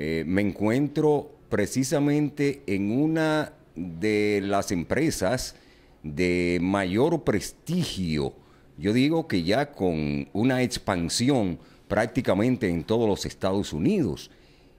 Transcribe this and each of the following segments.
Eh, me encuentro precisamente en una de las empresas de mayor prestigio. Yo digo que ya con una expansión prácticamente en todos los Estados Unidos.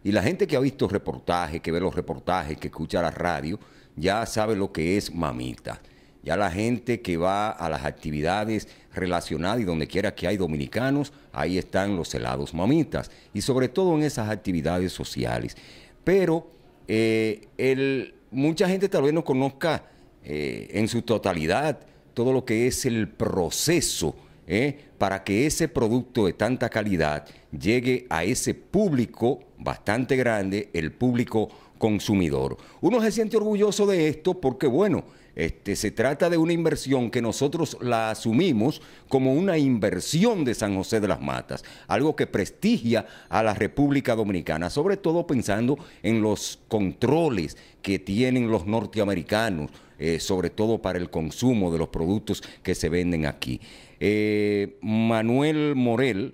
Y la gente que ha visto reportajes, que ve los reportajes, que escucha la radio, ya sabe lo que es mamita. Ya la gente que va a las actividades relacionadas y donde quiera que hay dominicanos, ahí están los helados mamitas. Y sobre todo en esas actividades sociales. Pero eh, el, mucha gente tal vez no conozca eh, en su totalidad todo lo que es el proceso ¿eh? para que ese producto de tanta calidad llegue a ese público bastante grande, el público consumidor. Uno se siente orgulloso de esto porque, bueno, este, se trata de una inversión que nosotros la asumimos como una inversión de San José de las Matas, algo que prestigia a la República Dominicana, sobre todo pensando en los controles que tienen los norteamericanos, eh, sobre todo para el consumo de los productos que se venden aquí. Eh, Manuel Morel,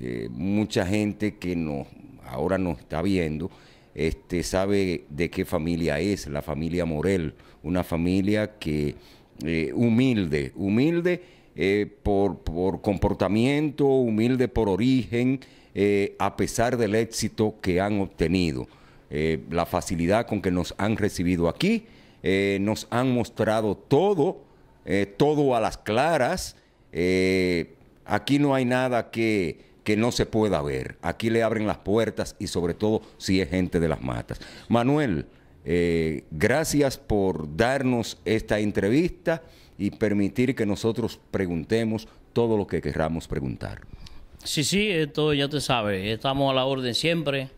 eh, mucha gente que ahora nos está viendo, este, sabe de qué familia es, la familia Morel, una familia que eh, humilde, humilde eh, por, por, comportamiento, humilde por origen, eh, a pesar del éxito que han obtenido, la facilidad con que nos han recibido aquí, nos han mostrado todo, todo a las claras, aquí no hay nada que que no se pueda ver. Aquí le abren las puertas y sobre todo si es gente de las matas. Manuel, eh, gracias por darnos esta entrevista y permitir que nosotros preguntemos todo lo que querramos preguntar. Sí, sí, esto ya te sabe, estamos a la orden siempre,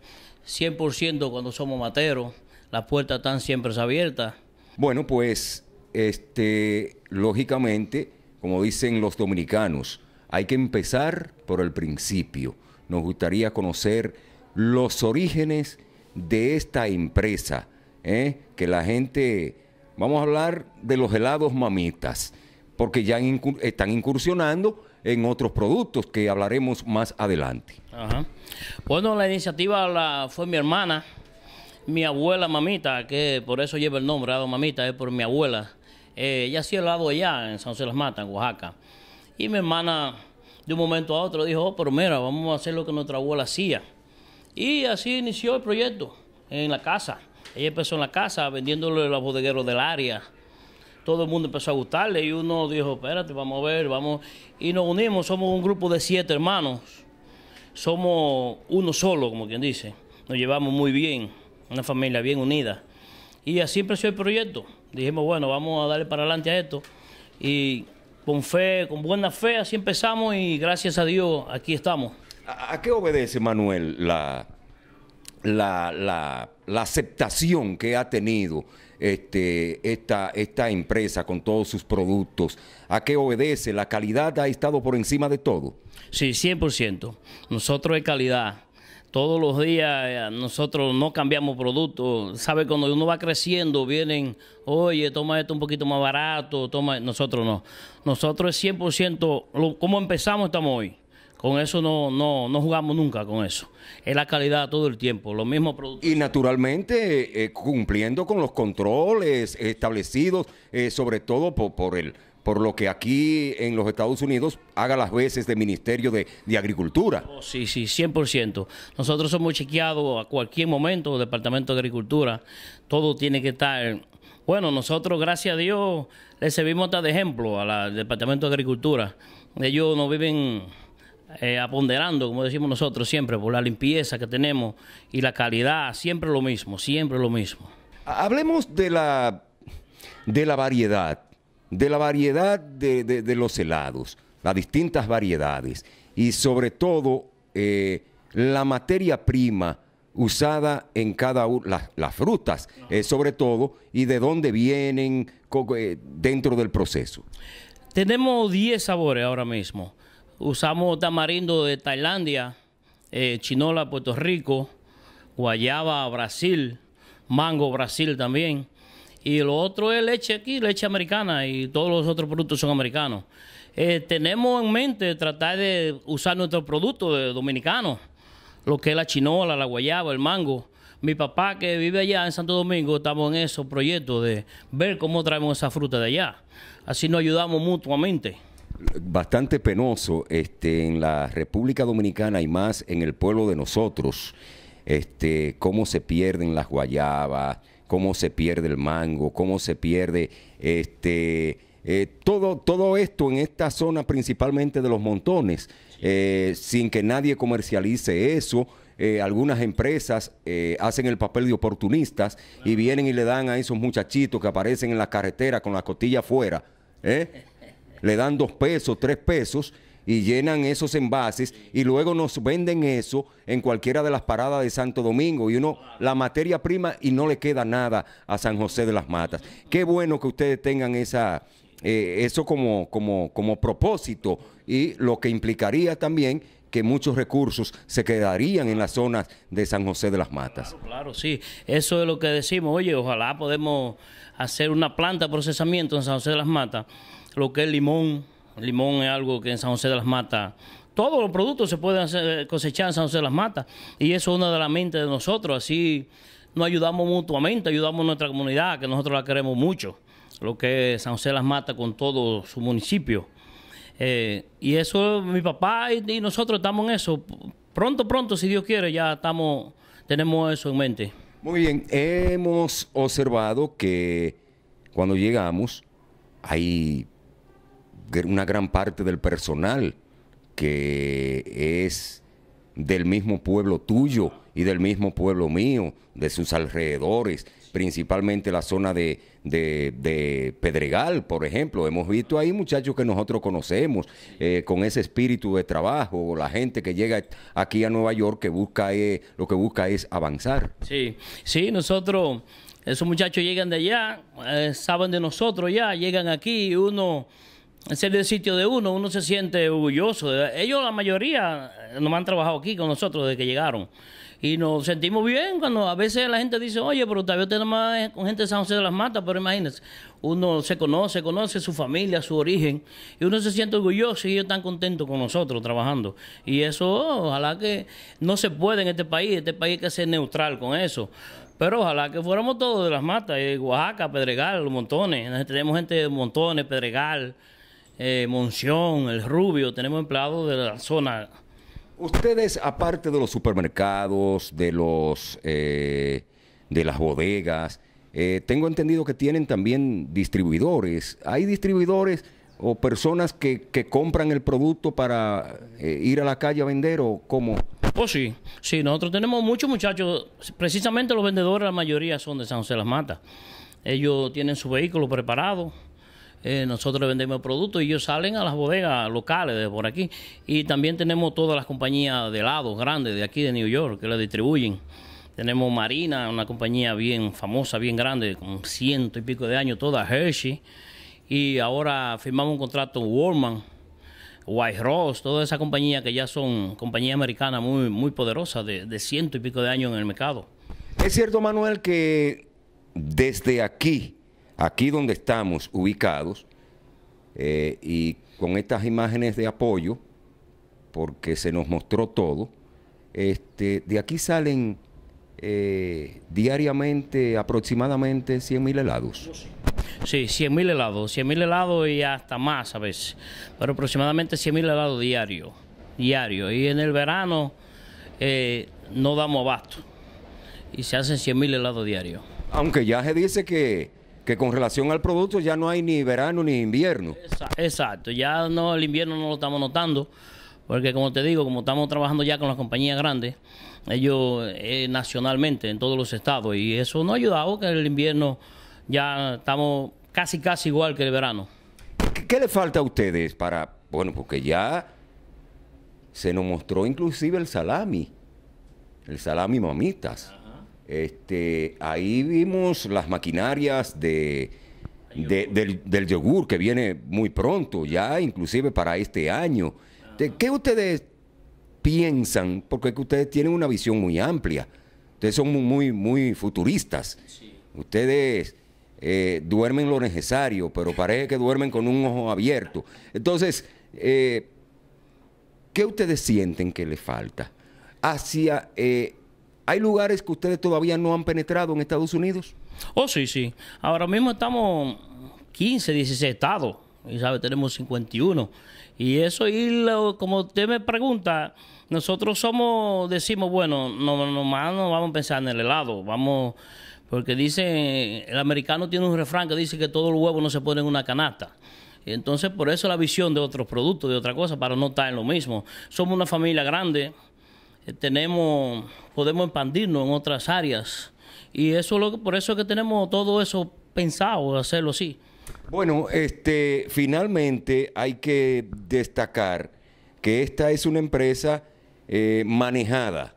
100% cuando somos materos, las puertas están siempre abiertas. Bueno, pues, este, lógicamente, como dicen los dominicanos, hay que empezar por el principio. Nos gustaría conocer los orígenes de esta empresa. ¿eh? Que la gente, vamos a hablar de los helados mamitas, porque ya están incursionando en otros productos que hablaremos más adelante. Bueno, la iniciativa fue mi hermana, mi abuela mamita, que por eso lleva el nombre, helado mamita, es por mi abuela. Ella eh, ella hacía helado allá en San José Las Mata, en Oaxaca. Y mi hermana de un momento a otro dijo, oh, pero mira, vamos a hacer lo que nuestra abuela hacía. Y así inició el proyecto en la casa. Ella empezó en la casa vendiéndole los bodegueros del área. Todo el mundo empezó a gustarle y uno dijo, espérate, vamos a ver, vamos. Y nos unimos, somos un grupo de siete hermanos. Somos uno solo, como quien dice. Nos llevamos muy bien, una familia bien unida. Y así empezó el proyecto. Dijimos, bueno, vamos a darle para adelante a esto. Y con fe, con buena fe, así empezamos y gracias a Dios aquí estamos. ¿A, qué obedece, Manuel, la, la, aceptación que ha tenido este, esta, esta empresa con todos sus productos? ¿A qué obedece? ¿La calidad ha estado por encima de todo? Sí, 100%. Nosotros de calidad todos los días eh, nosotros no cambiamos producto. ¿Sabe? Cuando uno va creciendo, vienen, oye, toma esto un poquito más barato, toma. Nosotros no. Nosotros es 100%, lo, como empezamos, estamos hoy. Con eso no, no, no jugamos nunca con eso. Es la calidad todo el tiempo, los mismos productos. Y naturalmente eh, cumpliendo con los controles establecidos, eh, sobre todo por, por el por lo que aquí en los Estados Unidos haga las veces de Ministerio de, Agricultura. Oh, sí, sí, 100%. Nosotros somos chequeados a cualquier momento, Departamento de Agricultura, todo tiene que estar... Bueno, nosotros, gracias a Dios, le servimos hasta de ejemplo al Departamento de Agricultura. Ellos nos viven eh, aponderando, como decimos nosotros siempre, por la limpieza que tenemos y la calidad, siempre lo mismo, siempre lo mismo. Hablemos de la, de la variedad de la variedad de, los helados, las distintas variedades y sobre todo eh, la materia prima usada en cada una, las, las, frutas eh, sobre todo, y de dónde vienen eh, dentro del proceso. Tenemos 10 sabores ahora mismo. Usamos tamarindo de Tailandia, chinola Puerto Rico, guayaba Brasil, mango Brasil también, y lo otro es leche aquí, leche americana y todos los otros productos son americanos. Eh, tenemos en mente tratar de usar nuestros productos dominicanos, lo que es la chinola, la guayaba, el mango. Mi papá que vive allá en Santo Domingo, estamos en esos proyectos de ver cómo traemos esa fruta de allá. Así nos ayudamos mutuamente bastante penoso este, en la República Dominicana y más en el pueblo de nosotros, este, cómo se pierden las guayabas, cómo se pierde el mango, cómo se pierde este, eh, todo, todo esto en esta zona principalmente de los montones, eh, sin que nadie comercialice eso. Eh, algunas empresas hacen el papel de oportunistas y vienen y le dan a esos muchachitos que aparecen en la carretera con la cotilla afuera, le dan dos pesos, tres pesos y llenan esos envases y luego nos venden eso en cualquiera de las paradas de Santo Domingo y uno la materia prima y no le queda nada a San José de las Matas. Qué bueno que ustedes tengan esa, eh, eso como, como, como propósito y lo que implicaría también que muchos recursos se quedarían en las zonas de San José de las Matas. Claro, sí, eso es lo que decimos, oye, ojalá podemos hacer una planta de procesamiento en San José de las Matas, lo que es limón, limón es algo que en San José de las Matas todos los productos se pueden eh, cosechar en San José de las Matas. Y eso es una de las mentes de nosotros. Así nos ayudamos mutuamente, ayudamos a nuestra comunidad, que nosotros la queremos mucho. Lo que es San José de las Matas con todo su municipio. Eh, y eso, mi papá y, y, nosotros estamos en eso. Pronto, pronto, si Dios quiere, ya estamos, tenemos eso en mente. Muy bien, hemos observado que cuando llegamos hay una gran parte del personal que es del mismo pueblo tuyo y del mismo pueblo mío, de sus alrededores, principalmente la zona de, Pedregal, por ejemplo. Hemos visto ahí muchachos que nosotros conocemos eh, con ese espíritu de trabajo, la gente que llega aquí a Nueva York que busca eh, lo que busca es avanzar. Sí, sí, nosotros, esos muchachos llegan de allá, eh, saben de nosotros ya, llegan aquí uno ese es el sitio de uno, uno se siente orgulloso. Ellos, la mayoría, eh, no han trabajado aquí con nosotros desde que llegaron. Y nos sentimos bien cuando a veces la gente dice, oye, pero todavía tenemos más con gente de San José de las Matas, pero imagínense, uno se conoce, conoce su familia, su origen, y uno se siente orgulloso y ellos están contentos con nosotros trabajando. Y eso, ojalá que no se pueda en este país, este país hay que ser neutral con eso. Pero ojalá que fuéramos todos de las matas, eh, Oaxaca, Pedregal, montones. Tenemos gente de montones, Pedregal, eh, Monción, El Rubio, tenemos empleados de la zona. Ustedes, aparte de los supermercados, de los eh, de las bodegas, eh, tengo entendido que tienen también distribuidores. Hay distribuidores o personas que, compran el producto para ir a la calle a vender o cómo? Pues sí, sí, nosotros tenemos muchos muchachos, precisamente los vendedores, la mayoría son de San José de las Matas. Ellos tienen su vehículo preparado, eh, nosotros vendemos productos y ellos salen a las bodegas locales de por aquí. Y también tenemos todas las compañías de helados grandes de aquí de New York que la distribuyen. Tenemos Marina, una compañía bien famosa, bien grande, con ciento y pico de años, toda Hershey. Y ahora firmamos un contrato con Warman, White Rose, toda esa compañía que ya son compañías americanas muy, muy poderosas, de, de ciento y pico de años en el mercado. Es cierto, Manuel, que desde aquí, aquí donde estamos ubicados eh, y con estas imágenes de apoyo, porque se nos mostró todo, este, de aquí salen eh, diariamente aproximadamente 100 mil helados. Sí, 100 mil helados, 100.000 mil helados y hasta más a veces, pero aproximadamente 100 mil helados diarios diario. Y en el verano eh, no damos abasto y se hacen 100 mil helados diarios. Aunque ya se dice que que con relación al producto ya no hay ni verano ni invierno. Exacto, ya no el invierno no lo estamos notando, porque como te digo, como estamos trabajando ya con las compañías grandes, ellos eh, nacionalmente en todos los estados, y eso no ha ayudado que el invierno ya estamos casi casi igual que el verano. qué le falta a ustedes para, bueno, porque ya se nos mostró inclusive el salami, el salami mamitas. Este, ahí vimos las maquinarias de, del, yogur que viene muy pronto, ya inclusive para este año. ¿De ah. ¿Qué ustedes piensan? Porque ustedes tienen una visión muy amplia. Ustedes son muy, muy, futuristas. Ustedes eh, duermen lo necesario, pero parece que duermen con un ojo abierto. Entonces, eh, ¿qué ustedes sienten que le falta? Hacia eh, ¿Hay lugares que ustedes todavía no han penetrado en Estados Unidos? Oh, sí, sí. Ahora mismo estamos 15, 16 estados. Y sabe, tenemos 51. Y eso, y como usted me pregunta, nosotros somos, decimos, bueno, no, nomás no vamos a pensar en el helado, vamos, porque dice, el americano tiene un refrán que dice que todos los huevos no se pone en una canasta. entonces, por eso la visión de otros productos, de otra cosa, para no estar en lo mismo. Somos una familia grande, tenemos, podemos expandirnos en otras áreas. Y eso lo, por eso es que tenemos todo eso pensado, hacerlo así. Bueno, este, finalmente hay que destacar que esta es una empresa eh, manejada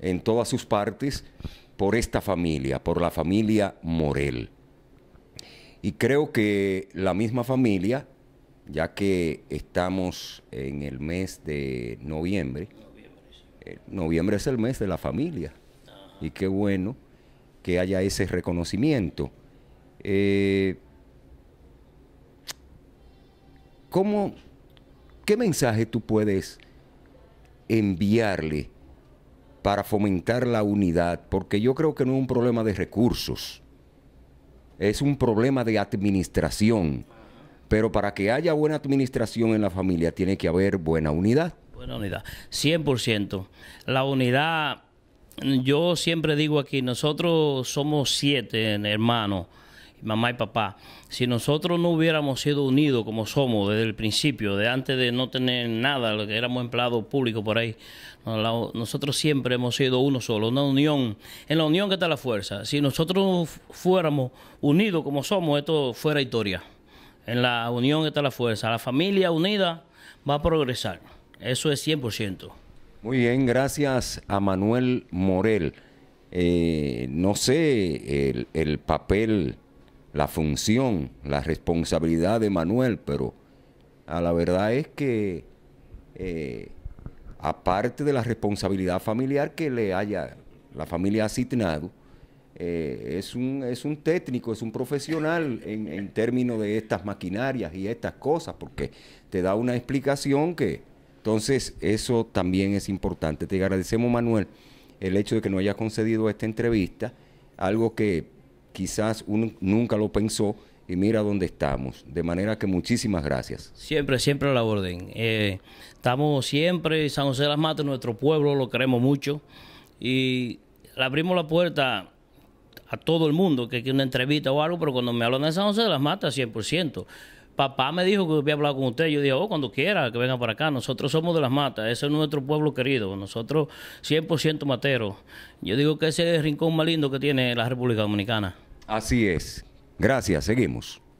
en todas sus partes por esta familia, por la familia Morel. Y creo que la misma familia, ya que estamos en el mes de noviembre, noviembre es el mes de la familia. Y qué bueno que haya ese reconocimiento. Eh, ¿cómo, ¿Qué mensaje tú puedes enviarle para fomentar la unidad? Porque yo creo que no es un problema de recursos, es un problema de administración pero para que haya buena administración en la familia tiene que haber buena unidad. Buena unidad, 100%. La unidad, yo siempre digo aquí, nosotros somos siete hermanos, mamá y papá. Si nosotros no hubiéramos sido unidos como somos desde el principio, de antes de no tener nada, lo que éramos empleados públicos por ahí, nosotros siempre hemos sido uno solo, una unión. En la unión que está la fuerza. Si nosotros fuéramos unidos como somos, esto fuera historia. En la unión está la fuerza. La familia unida va a progresar. Eso es 100%. Muy bien, gracias a Manuel Morel. Eh, no sé el, papel, la función, la responsabilidad de Manuel, pero ah, la verdad es que eh, aparte de la responsabilidad familiar que le haya la familia asignado, eh, es, un, es un técnico, es un profesional en, en, términos de estas maquinarias y estas cosas, porque te da una explicación que entonces eso también es importante. Te agradecemos, Manuel, el hecho de que nos hayas concedido esta entrevista, algo que quizás uno nunca lo pensó y mira dónde estamos. De manera que muchísimas gracias. Siempre, siempre a la orden. Eh, estamos siempre, San José de las Matas, nuestro pueblo, lo queremos mucho y le abrimos la puerta a todo el mundo que quiere una entrevista o algo, pero cuando me hablan de San José, las mata 100%. Papá me dijo que voy a hablar con usted. Yo dije, oh, cuando quiera, que venga para acá. Nosotros somos de las matas. Ese es nuestro pueblo querido. Nosotros 100% materos. Yo digo que ese es el rincón más lindo que tiene la República Dominicana. Así es. Gracias. Seguimos.